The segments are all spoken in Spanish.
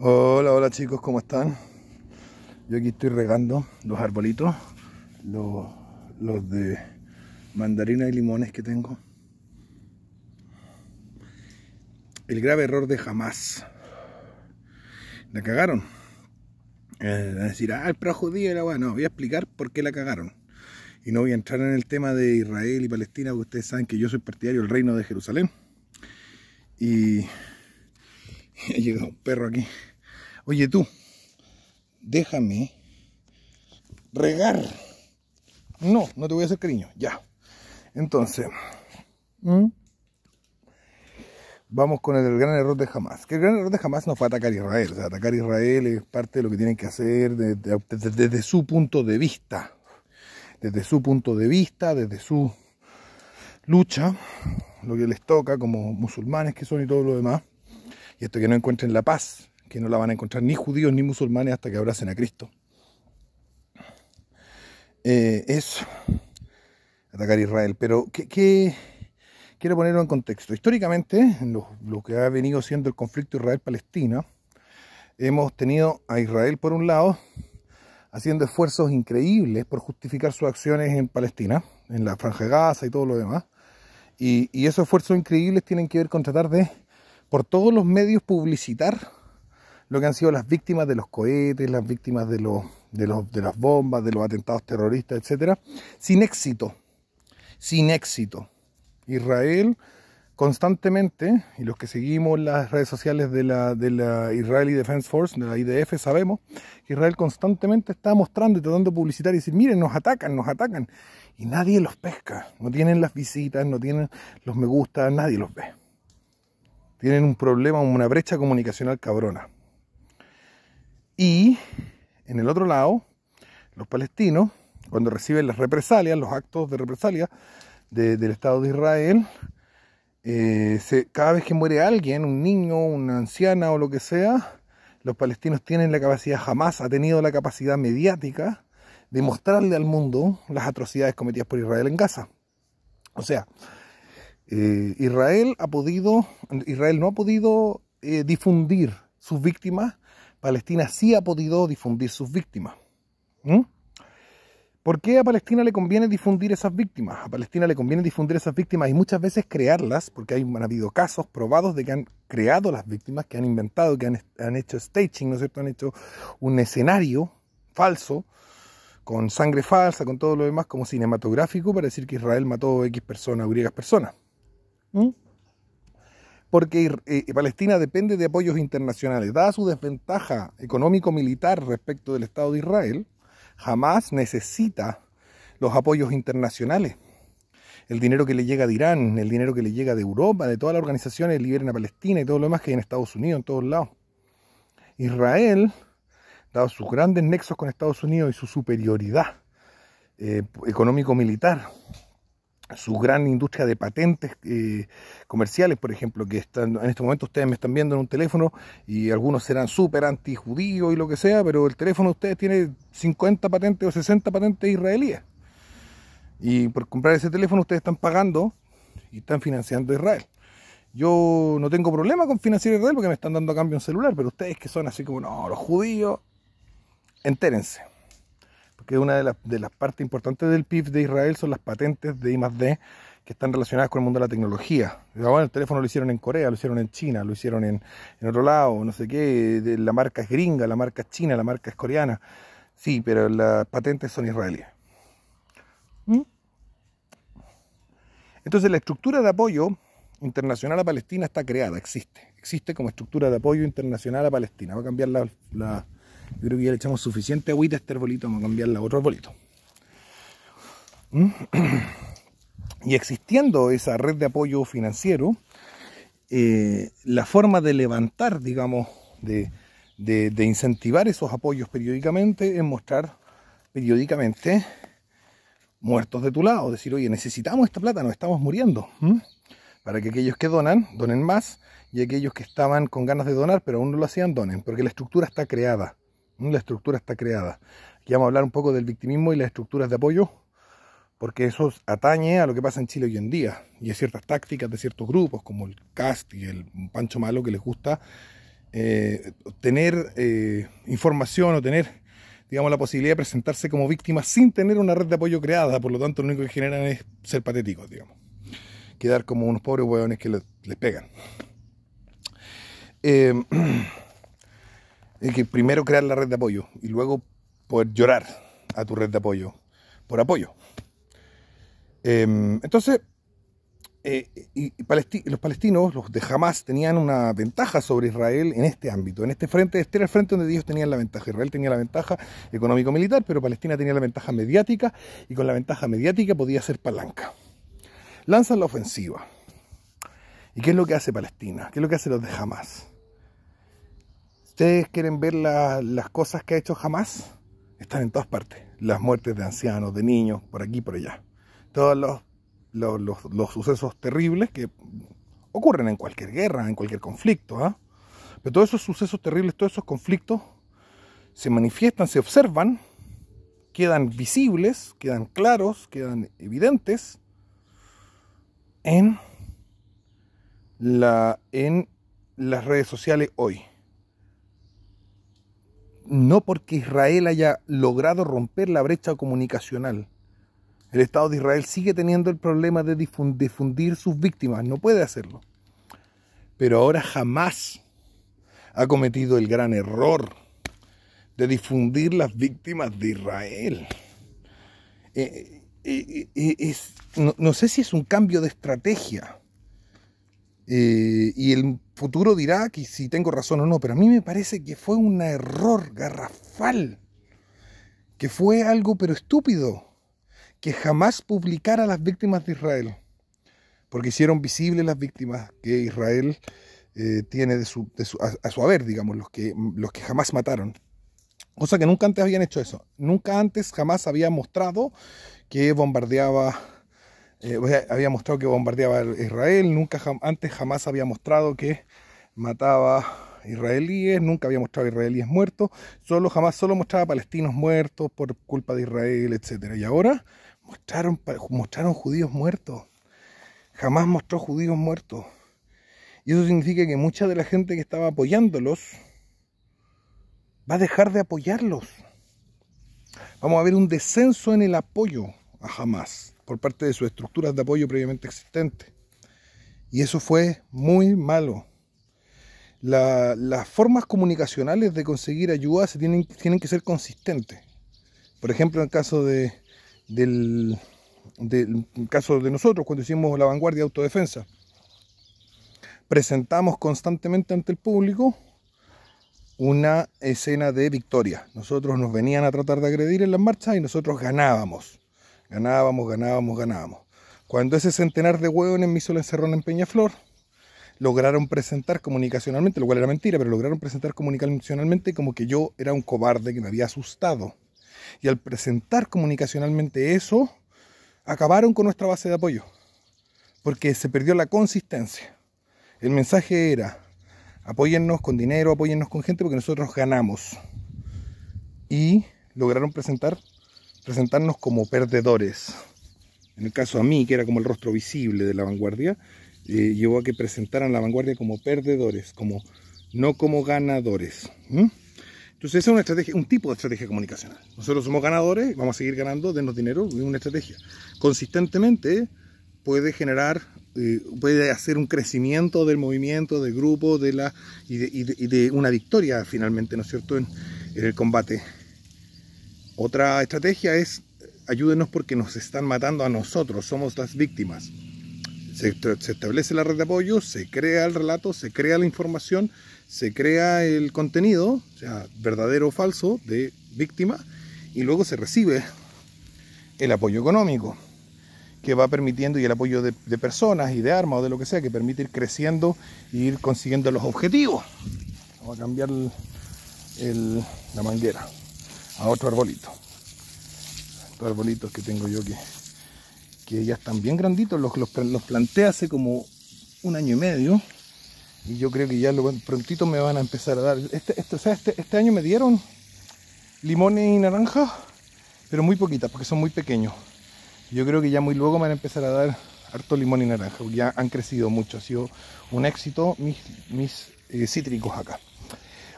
Hola, hola chicos, ¿cómo están? Yo aquí estoy regando los arbolitos, los, de mandarina y limones que tengo. El grave error de jamás. La cagaron. Es eh, decir, ah, el pro judío era bueno. Voy a explicar por qué la cagaron. Y no voy a entrar en el tema de Israel y Palestina, porque ustedes saben que yo soy partidario del reino de Jerusalén. Y ha llegado un perro aquí. Oye tú, déjame regar. No, no te voy a hacer cariño, ya. Entonces, vamos con el gran error de jamás. Que el gran error de jamás no fue atacar a Israel. O sea, atacar a Israel es parte de lo que tienen que hacer desde su punto de vista. Desde su punto de vista, desde su lucha, lo que les toca como musulmanes que son y todo lo demás. Y esto que no encuentren la paz, que no la van a encontrar ni judíos ni musulmanes hasta que abracen a Cristo. Eh, eso, atacar a Israel. Pero, ¿qué, quiero ponerlo en contexto. Históricamente, en lo, que ha venido siendo el conflicto Israel-Palestina, hemos tenido a Israel, por un lado, haciendo esfuerzos increíbles por justificar sus acciones en Palestina, en la Franja de Gaza y todo lo demás. y esos esfuerzos increíbles tienen que ver con tratar de por todos los medios publicitar lo que han sido las víctimas de los cohetes, las víctimas de, los, de, las bombas, de los atentados terroristas, etcétera, sin éxito. Sin éxito. Israel constantemente, y los que seguimos las redes sociales de la, de la Israeli Defense Force, de la IDF, sabemos que Israel constantemente está mostrando y tratando de publicitar y decir, miren, nos atacan, nos atacan. Y nadie los pesca, no tienen las visitas, no tienen los me gusta, nadie los ve. Tienen un problema, una brecha comunicacional cabrona. Y en el otro lado, los palestinos, cuando reciben las represalias, los actos de represalia del Estado de Israel, eh, cada vez que muere alguien, un niño, una anciana o lo que sea, los palestinos tienen la capacidad, jamás ha tenido la capacidad mediática de mostrarle al mundo las atrocidades cometidas por Israel en Gaza. O sea, eh, Israel no ha podido eh, difundir sus víctimas, Palestina sí ha podido difundir sus víctimas. ¿Por qué a Palestina le conviene difundir esas víctimas? A Palestina le conviene difundir esas víctimas y muchas veces crearlas, porque hay, han habido casos probados de que han creado las víctimas, que han inventado, que han, hecho staging, ¿no cierto? Han hecho un escenario falso, con sangre falsa, con todo lo demás, como cinematográfico, para decir que Israel mató a X personas o Y personas. ¿Mm? Porque eh, eh, Palestina depende de apoyos internacionales. Dada su desventaja económico-militar respecto del Estado de Israel, jamás necesita los apoyos internacionales. El dinero que le llega de Irán, el dinero que le llega de Europa, de todas las organizaciones liberen a Palestina y todo lo demás que hay en Estados Unidos, en todos lados. Israel, dado sus grandes nexos con Estados Unidos y su superioridad eh, económico-militar, su gran industria de patentes eh, comerciales, por ejemplo, que están en este momento ustedes me están viendo en un teléfono y algunos serán súper antijudíos y lo que sea, pero el teléfono de ustedes tiene 50 patentes o 60 patentes israelíes. Y por comprar ese teléfono ustedes están pagando y están financiando a Israel. Yo no tengo problema con financiar a Israel porque me están dando a cambio un celular, pero ustedes que son así como, no, los judíos, entérense que una de, las partes importantes del PIB de Israel son las patentes de I+.D. que están relacionadas con el mundo de la tecnología. Ah, el teléfono lo hicieron en Corea, lo hicieron en China, lo hicieron en, otro lado, no sé qué, la marca es gringa, la marca es china, la marca es coreana. Sí, pero las patentes son israelíes. ¿Mm? Entonces la estructura de apoyo internacional a Palestina está creada, existe. Existe como estructura de apoyo internacional a Palestina. Va a cambiar la, yo creo que ya le echamos suficiente agüita a este arbolito, vamos a cambiarla a otro arbolito. Mm. Y existiendo esa red de apoyo financiero, eh, la forma de levantar, digamos, de, incentivar esos apoyos periódicamente es mostrar periódicamente muertos de tu lado, decir, oye, necesitamos esta plata, nos estamos muriendo. Para que aquellos que donan, donen más, y aquellos que estaban con ganas de donar, pero aún no lo hacían, donen, porque la estructura está creada. Mm, la estructura está creada. Aquí vamos a hablar un poco del victimismo y las estructuras de apoyo, porque eso atañe a lo que pasa en Chile hoy en día y a ciertas tácticas de ciertos grupos, como el CAST y el Pancho Malo, que les gusta eh, tener eh, información o tener digamos, la posibilidad de presentarse como víctima sin tener una red de apoyo creada, por lo tanto lo único que generan es ser patéticos, digamos. Quedar como unos pobres hueones que les, pegan. Eh, es que primero crear la red de apoyo y luego poder llorar a tu red de apoyo por apoyo. Em, entonces, eh, y los palestinos, los de Hamas, tenían una ventaja sobre Israel en este ámbito, en este frente, este era el frente donde ellos tenían la ventaja. Israel tenía la ventaja económico-militar, pero Palestina tenía la ventaja mediática y con la ventaja mediática podía ser palanca. Lanzan la ofensiva. ¿Y qué es lo que hace Palestina? ¿Qué es lo que hace los de Hamas? quieren ver las cosas que ha hecho jamás, están en todas partes. Las muertes de ancianos, de niños, por aquí por allá. Todos los, sucesos terribles que ocurren en cualquier guerra, en cualquier conflicto. ¿ah? Pero todos esos sucesos terribles, todos esos conflictos se manifiestan, se observan, quedan visibles, quedan claros, quedan evidentes la, en las redes sociales hoy no porque Israel haya logrado romper la brecha comunicacional. El Estado de Israel sigue teniendo el problema de difundir sus víctimas, no puede hacerlo. Pero ahora jamás ha cometido el gran error de difundir las víctimas de Israel. Eh, eh, eh, no sé si es un cambio de estrategia eh, y el futuro dirá que si tengo razón o no, pero a mí me parece que fue un error garrafal, que fue algo pero estúpido, que jamás publicara las víctimas de Israel, porque hicieron visibles las víctimas que Israel eh, tiene de a, su haber, digamos, los que, los que jamás mataron. Cosa que nunca antes habían hecho eso. Nunca antes jamás había mostrado que bombardeaba eh, había mostrado que bombardeaba a Israel, nunca antes jamás había mostrado que mataba israelíes, nunca había mostrado israelíes muertos, solo jamás solo mostraba palestinos muertos por culpa de Israel, etc. Y ahora mostraron mostraron judíos muertos. Jamás mostró judíos muertos. Y eso significa que mucha de la gente que estaba apoyándolos va a dejar de apoyarlos. Vamos a ver un descenso en el apoyo a Hamas por parte de sus estructuras de apoyo previamente existentes. Y eso fue muy malo. las formas comunicacionales de conseguir ayuda se tienen, tienen que ser consistentes. Por ejemplo, en el caso de, del, caso de nosotros, cuando hicimos la vanguardia de autodefensa, presentamos constantemente ante el público una escena de victoria. Nosotros nos venían a tratar de agredir en las marchas y nosotros ganábamos. Ganábamos, ganábamos, ganábamos. Cuando ese centenar de hueones me hizo la encerrona en Peñaflor, lograron presentar comunicacionalmente, lo cual era mentira, pero lograron presentar comunicacionalmente como que yo era un cobarde que me había asustado. Y al presentar comunicacionalmente eso, acabaron con nuestra base de apoyo, porque se perdió la consistencia. El mensaje era, apóyennos con dinero, apóyennos con gente, porque nosotros ganamos. Y lograron presentar presentarnos como perdedores. En el caso a mí, que era como el rostro visible de la vanguardia, eh, llevó a que presentaran la vanguardia como perdedores, como no como ganadores. Entonces es una estrategia, un tipo de estrategia comunicacional. Nosotros somos ganadores, vamos a seguir ganando, denos dinero, es una estrategia. Consistentemente puede generar, eh, puede hacer un crecimiento del movimiento, del grupo, de la y de, una victoria finalmente, ¿no es cierto?, en el combate otra estrategia es ayúdenos porque nos están matando a nosotros, somos las víctimas. Se, establece la red de apoyo, se crea el relato, se crea la información, se crea el contenido, o sea, verdadero o falso, de víctima, y luego se recibe el apoyo económico, que va permitiendo, y el apoyo de, personas y de armas o de lo que sea, que permite ir creciendo e ir consiguiendo los objetivos. Vamos a cambiar la manguera a otro arbolito. Estos arbolitos que tengo yo que, que ya están bien granditos, los, los, planté hace como un año y medio y yo creo que ya lo, prontito me van a empezar a dar. Este este, este, este, año me dieron limones y naranjas, pero muy poquitas porque son muy pequeños. Yo creo que ya muy luego me van a empezar a dar harto limón y naranja, ya han crecido mucho. Ha sido un éxito mis, mis eh, cítricos acá.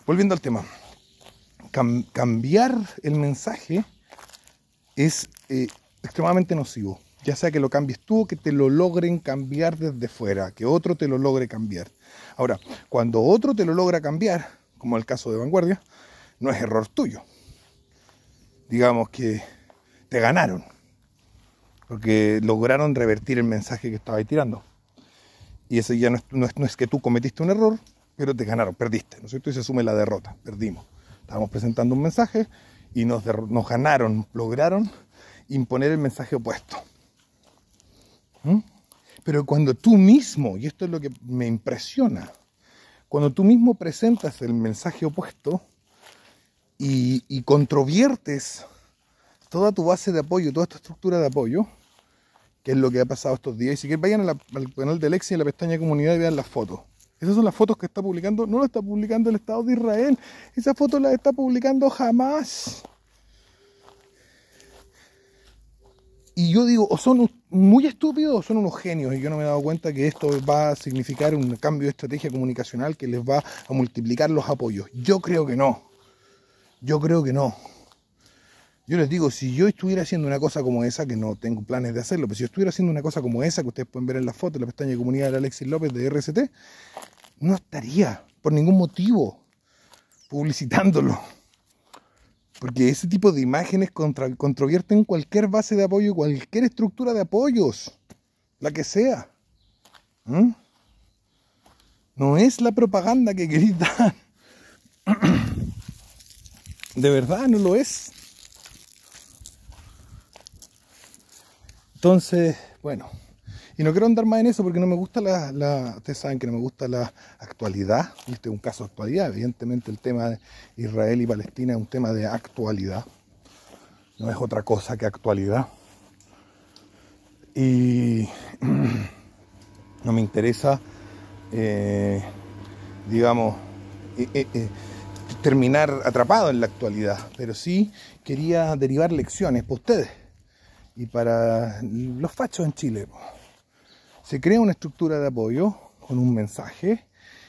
Volviendo al tema cambiar el mensaje es eh, extremadamente nocivo. Ya sea que lo cambies tú, o que te lo logren cambiar desde fuera, que otro te lo logre cambiar. Ahora, cuando otro te lo logra cambiar, como el caso de Vanguardia, no es error tuyo. Digamos que te ganaron, porque lograron revertir el mensaje que estabais tirando. Y eso ya no es, que tú cometiste un error, pero te ganaron, perdiste, ¿no es cierto? Y se asume la derrota, perdimos. Estábamos presentando un mensaje y nos, nos ganaron, lograron imponer el mensaje opuesto. ¿Mm? Pero cuando tú mismo, y esto es lo que me impresiona, cuando tú mismo presentas el mensaje opuesto y, controviertes toda tu base de apoyo, toda esta estructura de apoyo, que es lo que ha pasado estos días, y si quieren vayan al canal de Lexi en la pestaña comunidad y vean las fotos. Esas son las fotos que está publicando. No las está publicando el Estado de Israel. Esas fotos las está publicando jamás. Y yo digo, o son muy estúpidos o son unos genios. Y yo no me he dado cuenta que esto va a significar un cambio de estrategia comunicacional que les va a multiplicar los apoyos. Yo creo que no. Yo creo que no. Yo les digo, si yo estuviera haciendo una cosa como esa, que no tengo planes de hacerlo, pero si yo estuviera haciendo una cosa como esa, que ustedes pueden ver en la foto, en la pestaña de comunidad de Alexis López de RCT, no estaría por ningún motivo publicitándolo. Porque ese tipo de imágenes controvierten cualquier base de apoyo, cualquier estructura de apoyos, la que sea. ¿Mm? No es la propaganda que gritan De verdad, no lo es. Entonces, bueno. Y no quiero andar más en eso porque no me gusta la, ustedes saben que no me gusta la actualidad, este es un caso de actualidad, evidentemente el tema de Israel y Palestina es un tema de actualidad, no es otra cosa que actualidad. Y no me interesa, eh, digamos, eh, eh, terminar atrapado en la actualidad, pero sí quería derivar lecciones para ustedes y para los fachos en Chile. Se crea una estructura de apoyo con un mensaje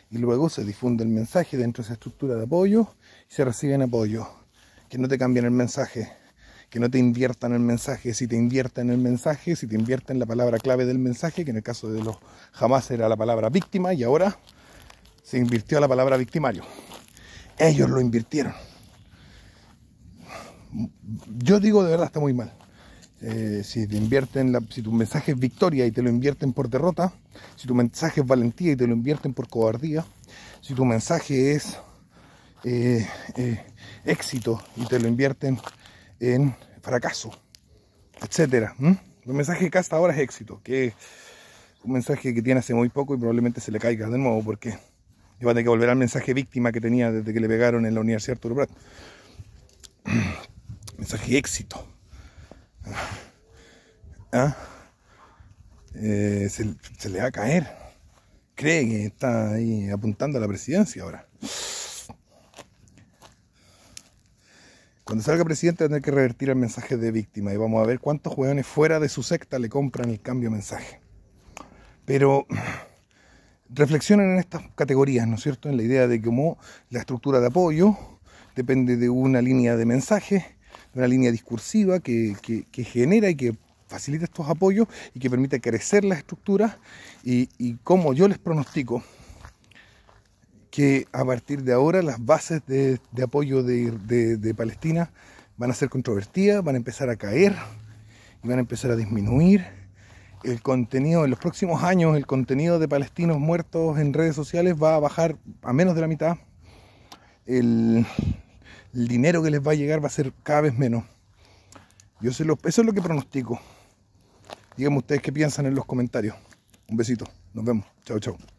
y luego se difunde el mensaje dentro de esa estructura de apoyo y se reciben apoyo. Que no te cambien el mensaje, que no te inviertan el mensaje, si te invierten el mensaje, si te invierten la palabra clave del mensaje, que en el caso de los jamás era la palabra víctima y ahora se invirtió la palabra victimario. Ellos lo invirtieron. Yo digo de verdad está muy mal. Eh, si te invierten, la, si tu mensaje es victoria y te lo invierten por derrota, si tu mensaje es valentía y te lo invierten por cobardía, si tu mensaje es eh, eh, éxito y te lo invierten en fracaso, etcétera. El mensaje que hasta ahora es éxito, que es un mensaje que tiene hace muy poco y probablemente se le caiga de nuevo porque iba a tener que volver al mensaje víctima que tenía desde que le pegaron en la Universidad Arturo Mensaje éxito ¿Ah? Eh, se, le va a caer. Cree que está ahí apuntando a la presidencia ahora. Cuando salga presidente va a tener que revertir el mensaje de víctima y vamos a ver cuántos jugadores fuera de su secta le compran el cambio mensaje. Pero reflexionen en estas categorías, ¿no es cierto? En la idea de cómo la estructura de apoyo depende de una línea de mensaje una línea discursiva que, genera y que facilita estos apoyos y que permite crecer las estructuras y, como yo les pronostico que a partir de ahora las bases de, apoyo de, de, Palestina van a ser controvertidas, van a empezar a caer y van a empezar a disminuir. El contenido, en los próximos años, el contenido de palestinos muertos en redes sociales va a bajar a menos de la mitad. El, el dinero que les va a llegar va a ser cada vez menos. Yo lo, eso es lo que pronostico. Díganme ustedes qué piensan en los comentarios. Un besito, nos vemos. Chao, chao.